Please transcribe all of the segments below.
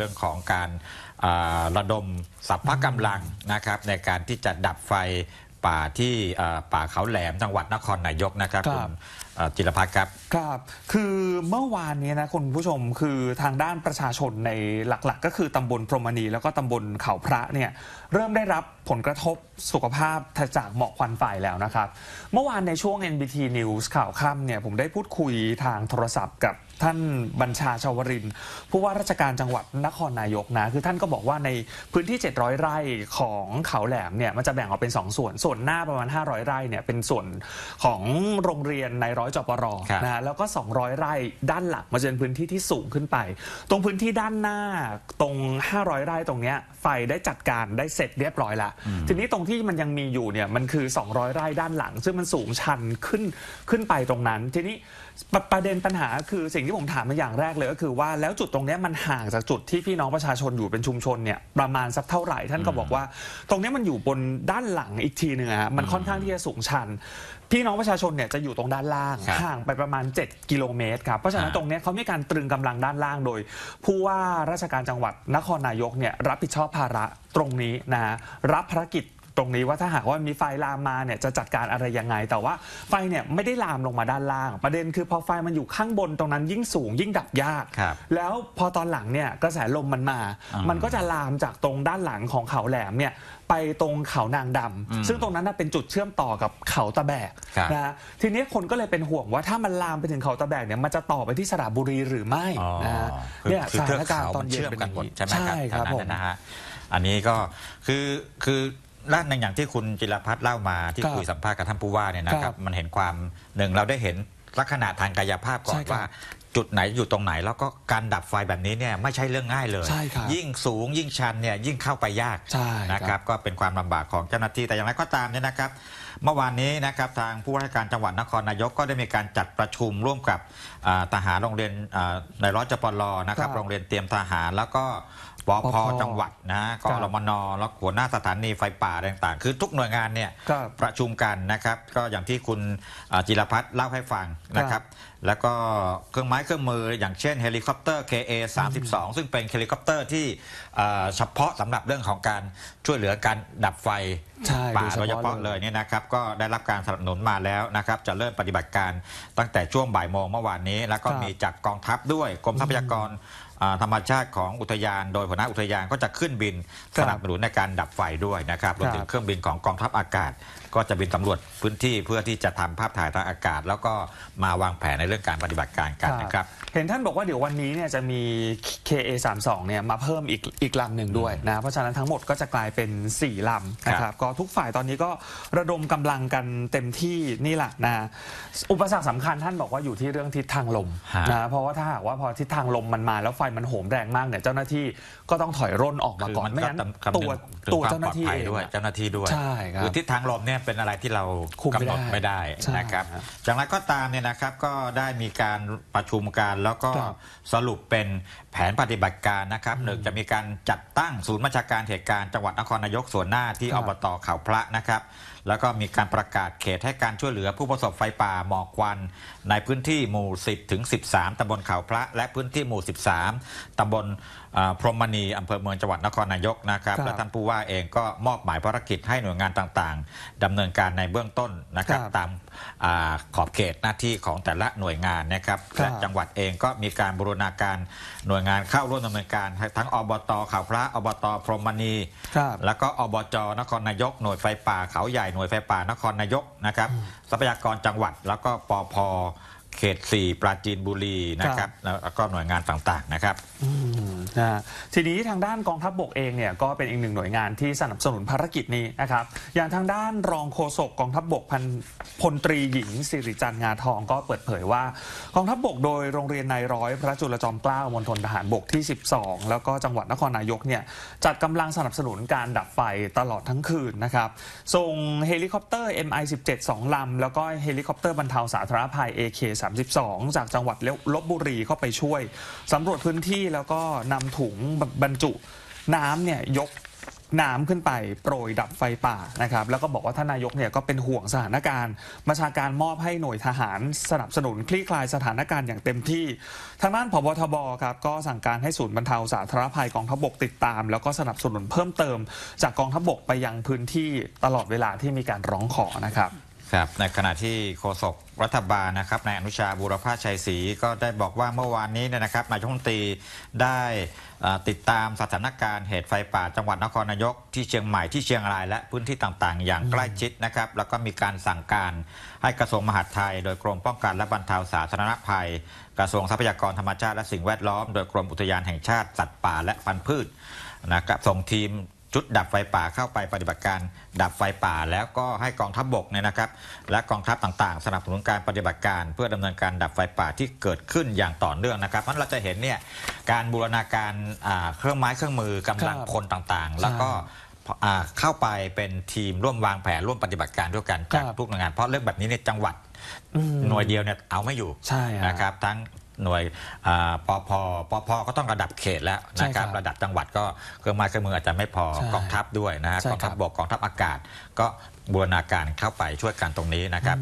เรื่องของการระดมสัพพะกำลังนะครับในการที่จะดับไฟป่าที่ป่าเขาแหลมจังหวัดนครนายกนะครับคุณจิรพัฒน์ครับ ครับ คือเมื่อวานนี้นะคุณผู้ชมคือทางด้านประชาชนในหลักๆ ก็คือตำบลพรหมณีแล้วก็ตำบลเขาพระเนี่ย เริ่มได้รับผลกระทบสุขภาพจากหมอกควันไฟแล้วนะครับ เมื่อวานในช่วง NBT News ข่าวค่ำเนี่ยผมได้พูดคุยทางโทรศัพท์กับท่านบัญชาชาวรินผู้ว่าราชการจังหวัดนครนายกนะ คือท่านก็บอกว่าในพื้นที่700ไร่ของเขาแหลมเนี่ยมันจะแบ่งออกเป็น 2 ส่วน ส่วนหน้าประมาณ 500 ไร่เนี่ยเป็นส่วนของโรงเรียนใน400จปรครนะฮะแล้วก็ 200 ไร่ด้านหลังมาจเป็นพื้นที่ที่สูงขึ้นไป ตรงพื้นที่ด้านหน้า ตรง500ไร่ตรงเนี้ยไฟได้จัดการได้เสร็จเรียบร้อยละ ทีนี้ตรงที่มันยังมีอยู่เนี่ยมันคือ 200ไร่ด้านหลัง ซึ่งมันสูงชันขึ้นขึ้นไปตรงนั้น ทีนี้ปประเด็นปัญหาคือสิ่งที่ผมถามมาอย่างแรกเลยก็คือว่า แล้วจุดตรงเนี้ยมันห่างจากจุดที่พี่น้องประชาชนอยู่เป็นชุมชนเนี่ยประมาณสักเท่าไหร่ท่านก็บอกว่า ตรงเนี้ยมันอยู่บนด้านหลังอีกทีหนึ่งอฮะมันค่อนข้างที่จะสูงชันพี่น้องประชาชนเนี่ย จะอยู่ตรงด้านล่างห่างไปประมาณ 7 กิโลเมตรครับเพราะฉะนั้นตรงนี้เขามีการตรึงกำลังด้านล่างโดยผู้ว่าราชการจังหวัดนครนายกเนี่ย รับผิดชอบภาระตรงนี้นะรับภารกิจรงนี้ว่าถ้าหากว่ามีไฟลามมาเนี่ยจะจัดการอะไรยังไง แต่ว่าไฟเนี่ยไม่ได้ลามลงมาด้านล่าง ประเด็นคือพอไฟมันอยู่ข้างบนตรงนั้นยิ่งสูงยิ่งดับยาก แล้วพอตอนหลังเนี่ยกระแสลมมันมา มันก็จะลามจากตรงด้านหลังของเขาแหลมเนี่ยไปตรงเขานางดำาซึ่งตรงนั้นนเป็นจุดเชื่อมต่อกับเขาตะแบกนะทีนี้คนก็เลยเป็นห่วงว่าถ้ามันลามไปถึงเขาตะแบกเนี่ยมันจะต่อไปที่สระบุรีหรือไม่นะคือเนี่ยสถานกเขารณ์ตอมันเย็นเชื่อมป็นกันหมดี้ใช่ไหมครับใช่ครับงผนั้มนนะฮะอันนี้ก็คือคือและในอย่างที่คุณจิรพัฒน์เล่ามาที่คุยสัมภาษณ์กับท่านผู้ว่าเนี่ยนะครับ มันเห็นความหนึ่งเราได้เห็นลักษณะทางกายภาพก่อนว่าจุดไหนอยู่ตรงไหนแล้วก็การดับไฟแบบนี้เนี่ยไม่ใช่เรื่องง่ายเลย ยิ่งสูงยิ่งชันเนี่ยยิ่งเข้าไปยากนะครับ ก็เป็นความลำบากของเจ้าหน้าที่แต่อย่างไรก็ตามเนี่ยนะครับเมื่อวานนี้นะครับทางผู้ว่าราชการจังหวัดนครนายกก็ได้มีการจัดประชุมร่วมกับทหารโรงเรียนในร้อยจปลอนะครับโรงเรียนเตรียมทหารแล้วก็ปพจังหวัดนะกรมนแล้วหัวหน้าสถานีไฟป่า ต่างๆ คือทุกหน่วยงานเนี่ยประชุมกันนะครับก็อย่างที่คุณจิรพัฒน์เล่าให้ฟังนะครับ แล้วก็เครื่องไม้เครื่องมืออย่างเช่นเฮลิคอปเตอร์ KA 32ซึ่งเป็นเฮลิคอปเตอร์ที่เฉพาะสำหรับเรื่องของการช่วยเหลือการดับไฟป่าโดยเฉพาะเลยเนี่ยนะครับ ก็ได้รับการสนับสนุนมาแล้วนะครับจะเริ่มปฏิบัติการตั้งแต่ช่วงบ่ายโมงเมื่อวานนี้ แล้วก็มีจากกองทัพด้วยกรมทรัพยากรธรรมชาติของอุทยานโดยหัวหน้าอุทยานก็จะขึ้นบิน สนับสนุนในการดับไฟด้วยนะครับรวมถึงเครื่องบินของกองทัพอากาศ ก็จะบินสำรวจพื้นที่เพื่อที่จะทำภาพถ่ายทางอากาศ แล้วก็มาวางแผนในเรื่องการปฏิบัติการกันนะครับ เห็นท่านบอกว่าเดี๋ยววันนี้เนี่ยจะมี KA 3 2เนี่ยมาเพิ่มอีกอีกลำหนึ่งด้วยนะเพราะฉะนั้นทั้งหมดก็จะกลายเป็น 4ลำนะครับก็ทุกฝ่ายตอนนี้ก็ระดมกำลังกันเต็มที่นี่แหละนะอุปสรรคสำคัญท่านบอกว่าอยู่ที่เรื่องทิศทางลมนะเพราะว่าถ้าหากว่าพอทิศทางลมมันมาแล้วไฟมันโหมแรงมากเนี่ยเจ้าหน้าที่ก็ต้องถอยร่นออกมาก่อนไม่งั้นตัวตัวเจ้าหน้าที่ด้วย เจ้าหน้าที่ด้วยใช่ครับือทิศทางลมเนี่ยเป็นอะไรที่เรากำหนดไม่ได้นะครับ จากนั้นก็ตามเนี่ยนะครับก็ได้มีการประชุมกันแล้วก็สรุปเป็นแผนปฏิบัติการนะครับ หนึ่ง จะมีการจัดตั้งศูนย์บัญชาการเหตุการณ์จังหวัดนครนายกส่วนหน้าที่อบตเขาพระนะครับแล้วก็มีการประกาศเขตให้การช่วยเหลือผู้ประสบไฟป่าหมอกควัน ในพื้นที่หมู่ 10ถึง13ตำบลเขาพระและพื้นที่หมู่ 13ตำบลพรหมณีอำเภอเมืองจังหวัดนครนายกนะครับและท่านผู้ว่าเองก็มอบหมายภารกิจให้หน่วยงานต่างๆ ดำเนินการในเบื้องต้นนะครับตามขอบเขตหน้าที่ของแต่ละหน่วยงานนะครับและจังหวัดเองก็มีการบูรณาการหน่วยงานเข้าร่วมดำเนินการทั้งอบตเขาพระ อบตพรหมณีแล้วก็อบจนครนายกหน่วยไฟป่าเขาใหญ่หน่วยไฟป่านครนายกนะครับทรัพยากรจังหวัดแล้วก็ปอพเขต 4 ปราจีนบุรีนะครับ แล้วก็หน่วยงานต่างๆนะครับนะทีนี้ทางด้านกองทัพบบกเองเนี่ยก็เป็นอีกหนึ่งหน่วยงานที่สนับสนุนภารกิจนี้นะครับอย่างทางด้านรองโฆษกกองทัพบบกพันพลตรีหญิง สิริจันทร์งาทองก็เปิดเผยว่ากองทัพบบกโดยโรงเรียนนายร้อย พระจุลจอมเกล้ามณฑลทหารบกที่ 12 แล้วก็จังหวัดนครนายกเนี่ยจัดกำลังสนับสนุนการดับไฟตลอดทั้งคืนนะครับส่งเฮลิคอปเตอร์ MI17 2ลำแล้วก็เฮลิคอปเตอร์บรรเทาสาธารณภัย AK32 จากจังหวัดลบบุรีเข้าไปช่วยสำรวจพื้นที่แล้วก็นำำถุงบรรจุ น้ำเนี่ย ยกน้ำขึ้นไปโปรยดับไฟป่านะครับ แล้วก็บอกว่าท่านนายกเนี่ย ก็เป็นห่วงสถานการณ์ประชาการมอบให้หน่วยทหาร สนับสนุนคลี่คลายสถานการณ์อย่างเต็มที่ทางด้านพบทบครับก็สั่งการให้ศูนย์บรรเทาสาธารณภัย กองทัพบกติดตาม แล้วก็สนับสนุนเพิ่มเติม จากกองทัพบกไปยังพื้นที่ตลอดเวลาที่มีการร้องขอนะครับครับในขณะที่โฆษกรัฐบาลนะครับนายอนุชาบุรพาชัยศรีก็ได้บอกว่าเมื่อวานนี้เนี่ยนะครับนายชงตีได้ติดตามสถานการณ์เหตุไฟป่า จังหวัดนครนายกที่เชียงใหม่ที่เชียงราย และพื้นที่ต่างๆ อย่างใกล้ชิดนะครับแล้วก็มีการสั่งการให้กระทรวงมหาดไทย โดยกรมป้องกันและบรรเทาสาธารณภัย กระทรวงทรัพยากรธรรมชาติและสิ่งแวดล้อมโดยกรมอุทยานแห่งชาติสัตว์ป่า และพันธุ์พืชนะครับส่งทีมชุดดับไฟป่าเข้าไปปฏิบัติการดับไฟป่าแล้วก็ให้กองทัพบบกเนี่ยนะครับ และกองทัพต่างๆ สนับสนุนการปฏิบัติการเพื่อดำเนินการดับไฟป่าที่เกิดขึ้นอย่างต่อเนื่องนะครับเพราะเราจะเห็นเนี่ยการบูรณาการเครื่องไม้เครื่องมือกำลังคนต่างๆ แล้วก็เข้าไปเป็นทีมร่วมวางแผนร่วมปฏิบัติการด้วยกันจากทุกหน่วยงานเพราะเรื่องแบบนี้เนี่ยจังหวัด หน่วยเดียวเนี่ยเอาไม่อยู่นะครับทั้งหน่วยปอพปอพก็ต้องระดับเขตแล้วนะครับระดับจังหวัดก็ เครื่องไม้เครื่องมืออาจจะไม่พอ กองทัพด้วยนะฮะกองทัพบกกองทัพอากาศก็บูรณาการเข้าไปช่วยกันตรงนี้นะครับ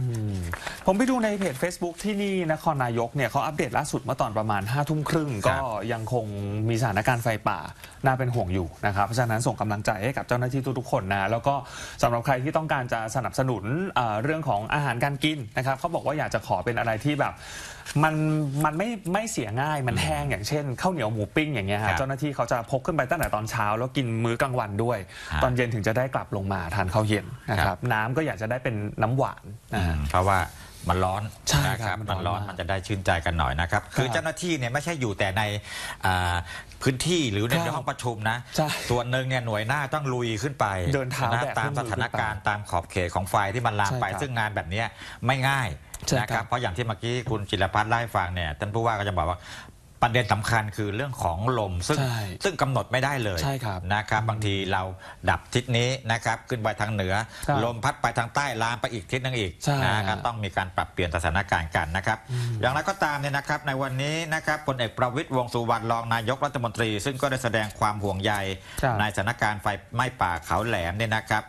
ผมไปดูในเพจ Facebook ที่นี่นครนายกเนี่ยเขาอัปเดตล่าสุดเมื่อตอนประมาณ5้าทุ่มครึ่ง ก็ยังคงมีสถานการณ์ไฟป่า น่าเป็นห่วงอยู่ นะครับเพราะฉะนั้นส่งกำลังใจให้กับเจ้าหน้าที่ทุกๆคนนะแล้วก็สำหรับใครที่ต้องการจะสนับสนุนเเรื่องของอาหารการกินนะครับเขาบอกว่าอยากจะขอเป็นอะไรที่แบบ มันมันไม่ไม่เสียง่ายมันแห้งอย่างเช่นข้าวเหนียวหมูปิ้งอย่างเงี้ยครัฮะบเจ้าหน้าที่เขาจะพกขึ้นไปตั้งแต่ตอนเช้า แล้วกินมื้อกลางวันด้วย ตอนเย็นถึงจะได้กลับลงมาทานข้าวเย็นนะครับนับน้ำก็อยากจะได้เป็นน้ำหวานเพราะว่ามันร้อนใช่ครับมันร้อนมันจะได้ชื่นใจกันหน่อยนะครับ คือเจ้าหน้าที่เนี่ยไม่ใช่อยู่แต่ในพื้นที่หรือในห้องประชุมนะส่วนหนึ่งเนี่ยหน่วยหน้าต้องลุยขึ้นไปเดินทางตามสถานการณ์ตามขอบเขตของไฟที่มันลามไปซึ่งงานแบบนี้ไม่ง่ายนะครับเพราะอย่างที่เมื่อกี้คุณจิรพัฒน์ไล่ฟังเนี่ยท่านผู้ว่าก็จะบอกว่าประเด็นสำคัญคือเรื่องของลม ซึ่งซึ่งกำหนดไม่ได้เลยใช่ครับนะครับบางทีเราดับทิศนี้นะครับ ขึ้นไปทางเหนือลมพัดไปทางใต้ ลามไปอีกทิศนึงอีกนะครับต้องมีการปรับเปลี่ยนสถานการณ์กันนะครับ อย่างไรก็ตามเนี่ยนะครับ ในวันนี้นะครับพลเอกประวิตยวงสุวรรณรองนายกรัฐมนตรี ซึ่งก็ได้แสดงความห่วงใยในสถานการณ์ไฟไหม้ป่าเขาแหลมเนี่ยนะครับ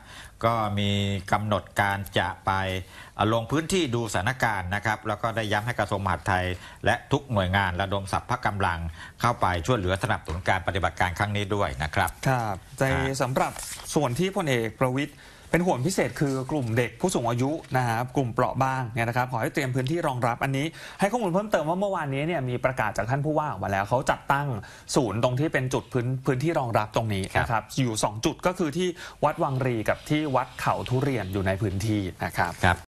ก็มีกำหนดการจะไปลงพื้นที่ดูสถานการณ์นะครับ แล้วก็ได้ย้ำให้กระทรวงมหาดไทย และทุกหน่วยงานระดมสัรพกกำลัง เข้าไปช่วยเหลือสนับสนุนการปฏิบัติการครั้งนี้ด้วยนะครับ ครับในสำหรับส่วนที่พลเอกประวิทย์เป็นห่วงพิเศษ คือกลุ่มเด็กผู้สูงอายุนะครับ กลุ่มเปราะบางเนี่ยนะครับขอให้เตรียมพื้นที่รองรับอันนี้ ให้ข้อมูลเพิ่มเติมว่าเมื่อวานนี้เนี่ยมีประกาศจากท่านผู้ว่าออกมาแล้วเขาจัดตั้งศูนย์ตรงที่เป็นจุดพื้นพื้นที่รองรับตรงนี้นะครับ อยู่ 2 จุดก็คือที่วัดวังรีกับที่วัดเขาทุเรียนอยู่ในพื้นที่นะครับ